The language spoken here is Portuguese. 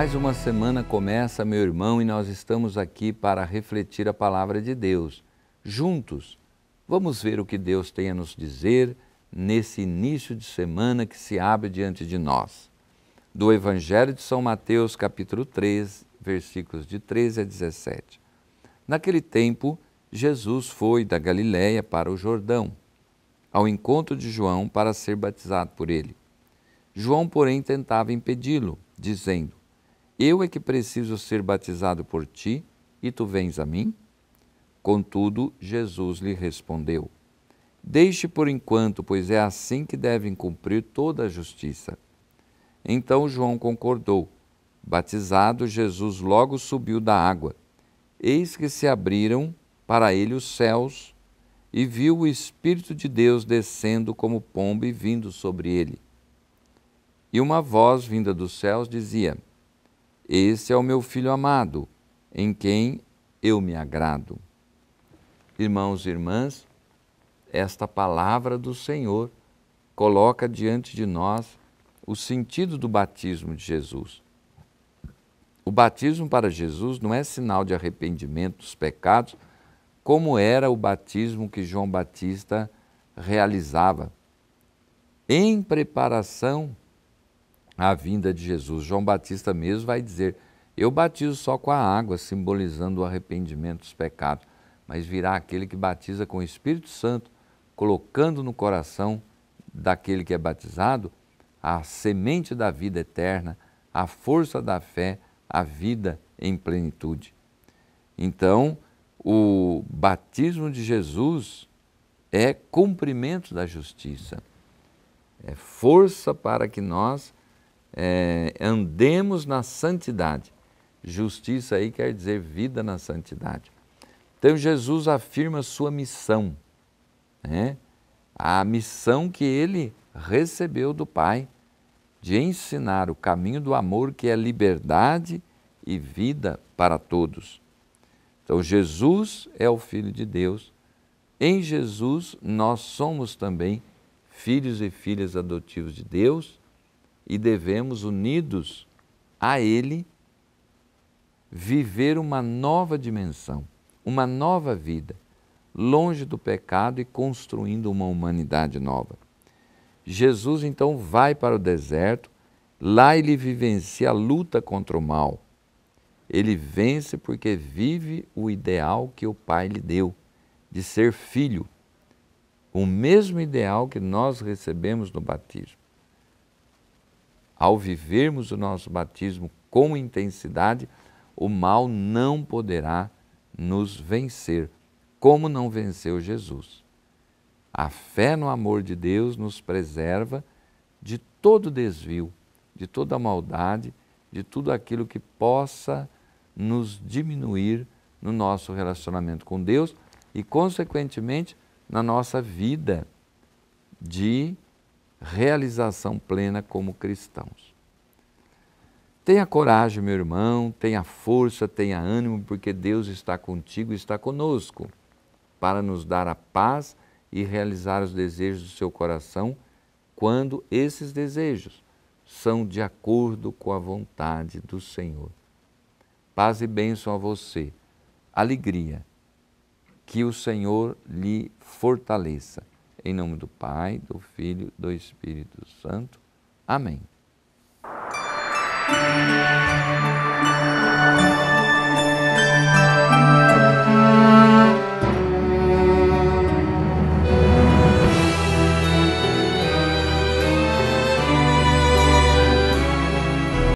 Mais uma semana começa, meu irmão, e nós estamos aqui para refletir a palavra de Deus. Juntos, vamos ver o que Deus tem a nos dizer nesse início de semana que se abre diante de nós. Do Evangelho de São Mateus, capítulo 3, versículos de 13 a 17. Naquele tempo, Jesus foi da Galiléia para o Jordão, ao encontro de João para ser batizado por ele. João, porém, tentava impedi-lo, dizendo: eu é que preciso ser batizado por ti e tu vens a mim? Contudo, Jesus lhe respondeu: Deixe por enquanto, pois é assim que devem cumprir toda a justiça. Então João concordou. Batizado, Jesus logo subiu da água. Eis que se abriram para ele os céus e viu o Espírito de Deus descendo como pomba e vindo sobre ele. E uma voz vinda dos céus dizia: esse é o meu filho amado, em quem eu me agrado. Irmãos e irmãs, esta palavra do Senhor coloca diante de nós o sentido do batismo de Jesus. O batismo para Jesus não é sinal de arrependimento dos pecados, como era o batismo que João Batista realizava, em preparação a vinda de Jesus. João Batista mesmo vai dizer: Eu batizo só com a água, simbolizando o arrependimento dos pecados, mas virá aquele que batiza com o Espírito Santo, colocando no coração daquele que é batizado a semente da vida eterna, a força da fé, a vida em plenitude. Então, o batismo de Jesus é cumprimento da justiça, é força para que nós é, andemos na santidade. Justiça aí quer dizer vida na santidade. Então Jesus afirma sua missão, né? a missão que ele recebeu do Pai de ensinar o caminho do amor que é liberdade e vida para todos. Então Jesus é o Filho de Deus, em Jesus nós somos também filhos e filhas adotivos de Deus e devemos, unidos a Ele, viver uma nova dimensão, uma nova vida, longe do pecado e construindo uma humanidade nova. Jesus então vai para o deserto, lá ele vivencia a luta contra o mal. Ele vence porque vive o ideal que o Pai lhe deu, de ser filho, o mesmo ideal que nós recebemos no batismo. Ao vivermos o nosso batismo com intensidade, o mal não poderá nos vencer, como não venceu Jesus. A fé no amor de Deus nos preserva de todo desvio, de toda maldade, de tudo aquilo que possa nos diminuir no nosso relacionamento com Deus e, consequentemente, na nossa vida de realização plena como cristãos. Tenha coragem, meu irmão, tenha força, tenha ânimo, porque Deus está contigo e está conosco para nos dar a paz e realizar os desejos do seu coração quando esses desejos são de acordo com a vontade do Senhor. Paz e bênção a você, alegria, que o Senhor lhe fortaleça. Em nome do Pai, do Filho, do Espírito Santo. Amém.